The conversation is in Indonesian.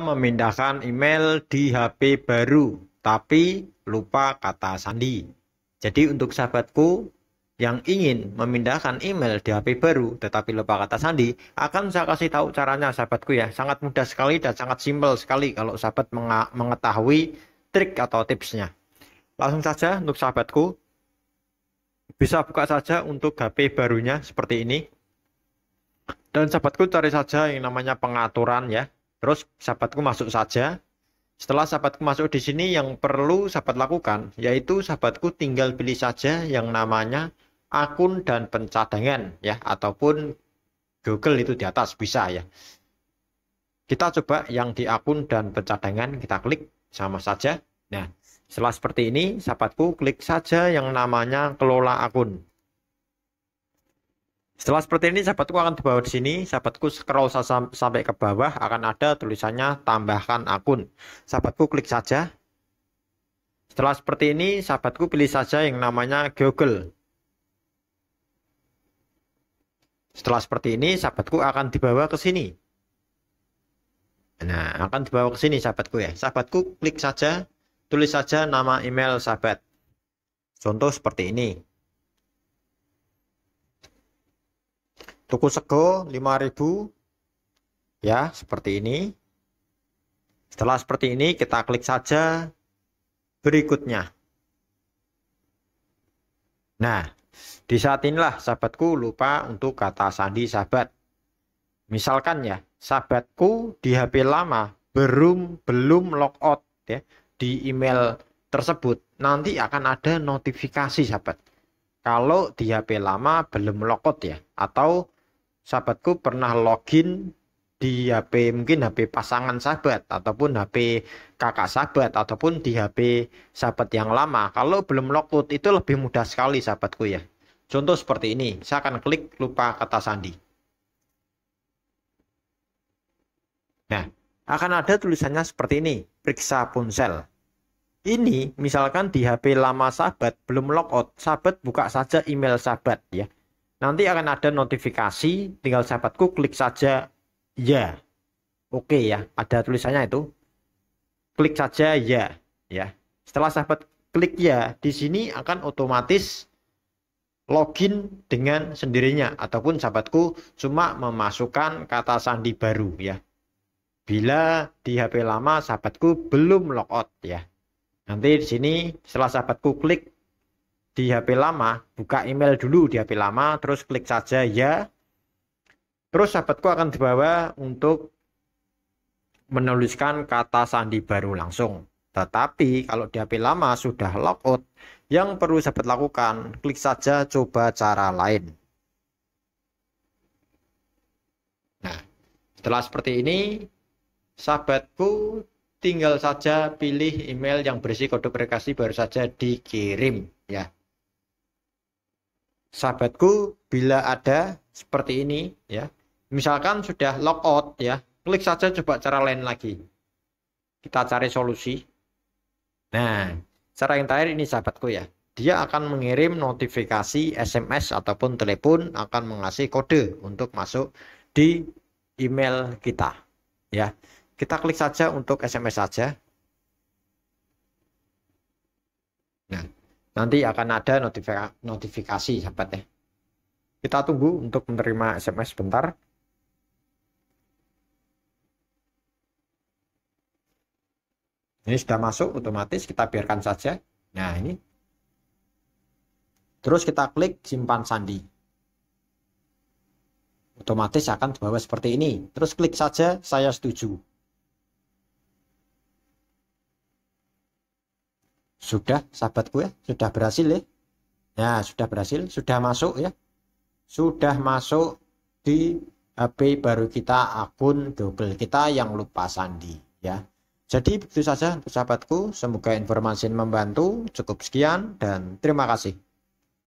memindahkan email di HP baru tapi lupa kata sandi. Jadi untuk sahabatku yang ingin memindahkan email di HP baru tetapi lupa kata sandi, akan saya kasih tahu caranya sahabatku ya. Sangat mudah sekali dan sangat simpel sekali kalau sahabat mengetahui trik atau tipsnya. Langsung saja untuk sahabatku bisa buka saja untuk HP barunya seperti ini. Dan sahabatku cari saja yang namanya pengaturan ya Terus sahabatku masuk saja. Setelah sahabatku masuk di sini yang perlu sahabat lakukan yaitu sahabatku tinggal pilih saja yang namanya akun dan pencadangan ya ataupun Google itu di atas bisa ya. Kita coba yang di akun dan pencadangan kita klik sama saja. Nah, setelah seperti ini sahabatku klik saja yang namanya kelola akun. Setelah seperti ini, sahabatku akan dibawa bawah di sini. Sahabatku scroll sam sampai ke bawah, akan ada tulisannya tambahkan akun. Sahabatku klik saja. Setelah seperti ini, sahabatku pilih saja yang namanya Google. Setelah seperti ini, sahabatku akan dibawa ke sini. Nah, akan dibawa ke sini sahabatku ya. Sahabatku klik saja, tulis saja nama email sahabat. Contoh seperti ini. tuku sego 5000 ya seperti ini setelah seperti ini kita klik saja berikutnya nah di saat inilah sahabatku lupa untuk kata sandi sahabat misalkan ya sahabatku di HP lama belum belum logout ya di email tersebut nanti akan ada notifikasi sahabat kalau di HP lama belum logout ya atau sahabatku pernah login di HP mungkin HP pasangan sahabat ataupun HP kakak sahabat ataupun di HP sahabat yang lama. Kalau belum logout itu lebih mudah sekali sahabatku ya. Contoh seperti ini, saya akan klik lupa kata sandi. Nah, akan ada tulisannya seperti ini, periksa ponsel. Ini misalkan di HP lama sahabat belum logout, sahabat buka saja email sahabat ya. Nanti akan ada notifikasi, tinggal sahabatku klik saja ya. Oke ya, ada tulisannya itu. Klik saja ya, ya. Setelah sahabat klik ya, di sini akan otomatis login dengan sendirinya ataupun sahabatku cuma memasukkan kata sandi baru ya. Bila di HP lama sahabatku belum logout ya. Nanti di sini setelah sahabatku klik di HP lama, buka email dulu di HP lama, terus klik saja ya. Terus sahabatku akan dibawa untuk menuliskan kata sandi baru langsung. Tetapi kalau di HP lama sudah logout, yang perlu sahabat lakukan, klik saja coba cara lain. Nah, setelah seperti ini, sahabatku tinggal saja pilih email yang berisi kode verifikasi baru saja dikirim ya sahabatku bila ada seperti ini ya misalkan sudah logout ya klik saja coba cara lain lagi kita cari solusi nah cara yang terakhir ini sahabatku ya dia akan mengirim notifikasi SMS ataupun telepon akan mengasih kode untuk masuk di email kita ya kita klik saja untuk SMS saja Nanti akan ada notifikasi, notifikasi sahabat ya. Kita tunggu untuk menerima SMS sebentar. Ini sudah masuk otomatis kita biarkan saja. Nah ini. Terus kita klik simpan sandi. Otomatis akan dibawa seperti ini. Terus klik saja saya setuju. Sudah sahabatku ya, sudah berhasil ya. Nah, sudah berhasil, sudah masuk ya. Sudah masuk di HP baru kita akun Google kita yang lupa sandi ya. Jadi begitu saja untuk sahabatku, semoga informasi membantu. Cukup sekian dan terima kasih.